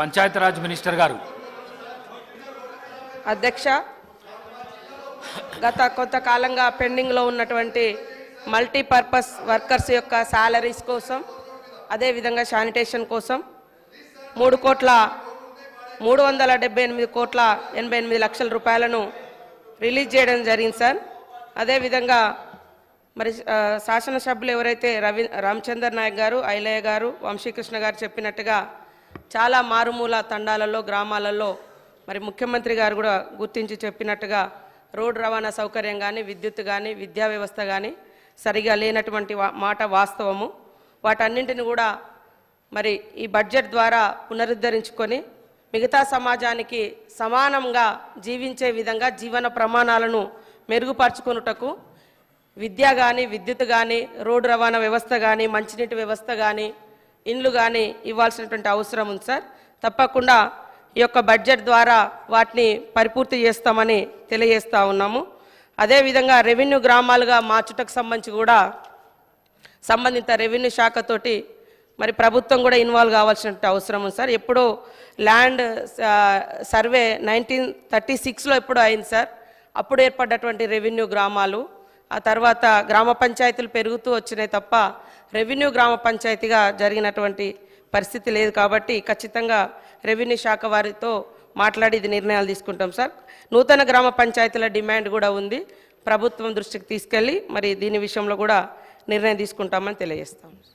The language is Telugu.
పంచాయతీరాజ్ మినిస్టర్ గారు అధ్యక్ష గత కొంతకాలంగా పెండింగ్లో ఉన్నటువంటి మల్టీపర్పస్ వర్కర్స్ యొక్క శాలరీస్ కోసం అదేవిధంగా శానిటేషన్ కోసం మూడు కోట్ల మూడు వందల డెబ్బై ఎనిమిది కోట్ల ఎనభై ఎనిమిది లక్షల రూపాయలను రిలీజ్ చేయడం జరిగింది సార్ అదేవిధంగా మరి శాసనసభ్యులు ఎవరైతే రవి రామచందర్ నాయక్ గారు ఐలయ్య గారు వంశీకృష్ణ గారు చెప్పినట్టుగా చాలా మారుమూల తండాలలో గ్రామాలలో మరి ముఖ్యమంత్రి గారు కూడా గుర్తించి చెప్పినట్టుగా రోడ్ రవాణా సౌకర్యం కానీ విద్యుత్ కానీ విద్యా వ్యవస్థ కానీ సరిగా లేనటువంటి మాట వాస్తవము వాటన్నింటిని కూడా మరి ఈ బడ్జెట్ ద్వారా పునరుద్ధరించుకొని మిగతా సమాజానికి సమానంగా జీవించే విధంగా జీవన ప్రమాణాలను మెరుగుపరుచుకొనుటకు విద్య కానీ విద్యుత్ కానీ రోడ్డు రవాణా వ్యవస్థ కానీ మంచినీటి వ్యవస్థ కానీ ఇండ్లు కానీ ఇవ్వాల్సినటువంటి అవసరం ఉంది సార్ తప్పకుండా ఈ యొక్క బడ్జెట్ ద్వారా వాటిని పరిపూర్తి చేస్తామని తెలియజేస్తూ ఉన్నాము అదేవిధంగా రెవెన్యూ గ్రామాలుగా మార్చుటకు సంబంధించి కూడా సంబంధిత రెవెన్యూ శాఖతోటి మరి ప్రభుత్వం కూడా ఇన్వాల్వ్ కావాల్సిన అవసరం ఉంది సార్ ఎప్పుడూ ల్యాండ్ సర్వే నైన్టీన్ థర్టీ సిక్స్లో ఎప్పుడూ అయింది సార్ అప్పుడు ఏర్పడ్డటువంటి రెవెన్యూ గ్రామాలు ఆ తర్వాత గ్రామ పంచాయతీలు పెరుగుతూ వచ్చినాయి తప్ప రెవెన్యూ గ్రామ పంచాయతీగా జరిగినటువంటి పరిస్థితి లేదు కాబట్టి ఖచ్చితంగా రెవెన్యూ శాఖ వారితో మాట్లాడి ఇది నిర్ణయాలు తీసుకుంటాం సార్ నూతన గ్రామ పంచాయతీల డిమాండ్ కూడా ఉంది ప్రభుత్వం దృష్టికి తీసుకెళ్ళి మరి దీని విషయంలో కూడా నిర్ణయం తీసుకుంటామని తెలియజేస్తాం